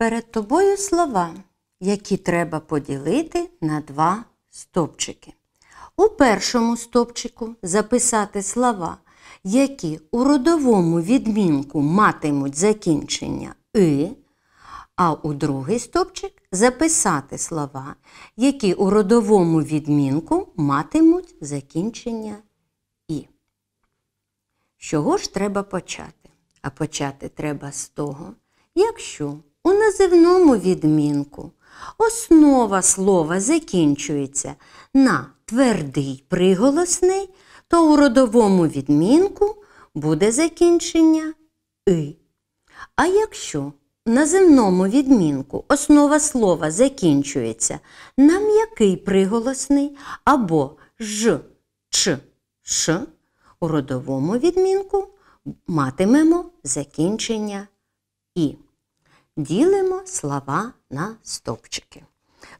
Перед тобою слова, які треба поділити на два стопчики. У першому стопчику записати слова, які у родовому відмінку матимуть закінчення «и», а у другий стопчик записати слова, які у родовому відмінку матимуть закінчення І. З чого ж треба почати? А почати треба з того, якщо у називному відмінку. Основа слова закінчується на твердий приголосний, то у родовому відмінку буде закінчення «и». А якщо на земному відмінку основа слова закінчується на м'який приголосний або ж, ч, ш, у родовому відмінку матимемо закінчення і ділимо слова на стовпчики.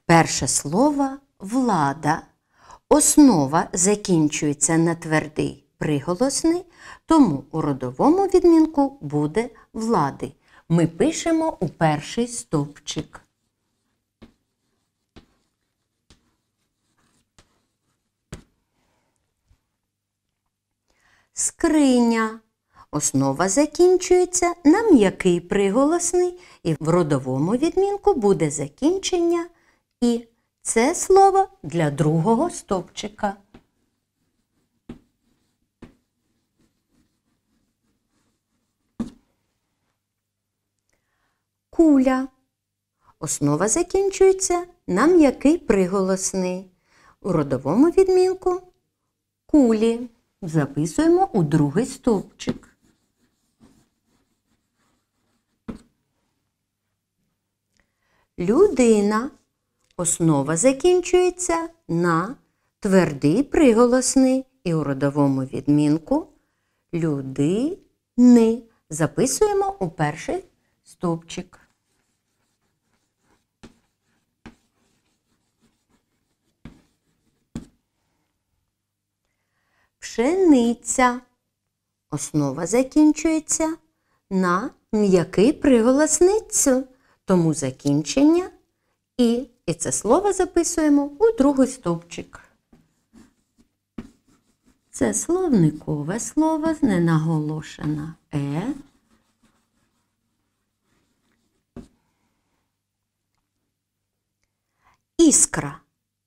Перше слово влада. Основа закінчується на твердий приголосний, тому у родовому відмінку буде влади. Ми пишемо у перший стовпчик. Скриня Основа закінчується на м'який приголосний, і в родовому відмінку буде закінчення І. Це слово для другого стовпчика. Куля. Основа закінчується на м'який приголосний. У родовому відмінку кулі записуємо у другий стовпчик. людина. Основа закінчується на твердий приголосний і у родовому відмінку людини. Записуємо у перший стовпчик. Пшениця. Основа закінчується на м'який приголосницю. Тому закінчення і, і це слово записуємо у другий стовпчик. Це словникове слово з ненаголошена Е. Іскра.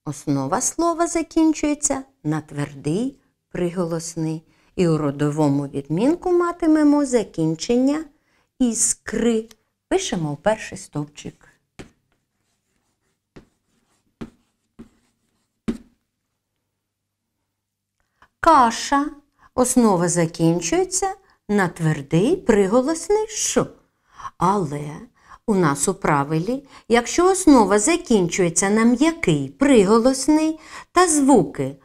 Основа слова закінчується на твердий приголосний. І у родовому відмінку матимемо закінчення іскри. Пишемо в перший стовпчик. Каша. Основа закінчується на твердий приголосний «ш». Але у нас у правилі, якщо основа закінчується на м'який приголосний та звуки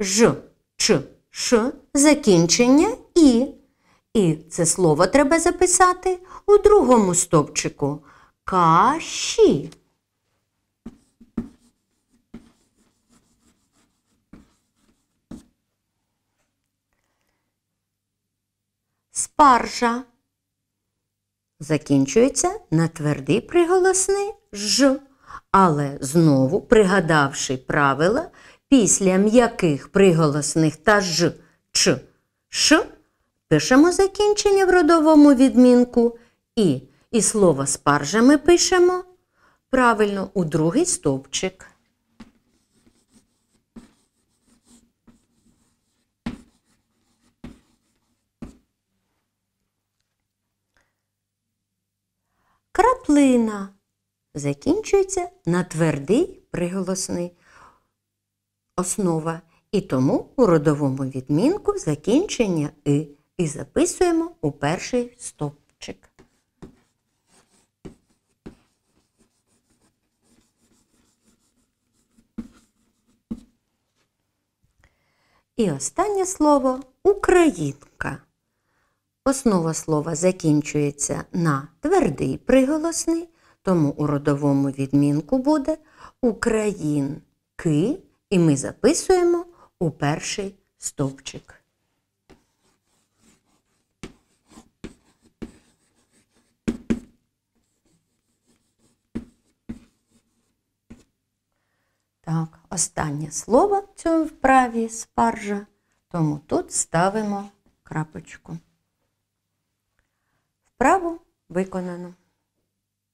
ж, Ч, Ш, закінчення І. І це слово треба записати у другому стовпчику. Каші. Спаржа. Закінчується на твердий приголосний ж. Але знову, пригадавши правила, після м'яких приголосних та ж, ч, ш Пишемо закінчення в родовому відмінку і, і слово спаржа ми пишемо правильно у другий стовпчик. Краплина закінчується на твердий приголосний основа. І тому у родовому відмінку закінчення и і записуємо у перший стовпчик. І останнє слово українка. Основа слова закінчується на твердий приголосний, тому у родовому відмінку буде Українки, і ми записуємо у перший стовпчик. Так, останнє слово в цьому вправі спаржа, тому тут ставимо крапочку. Вправу виконано.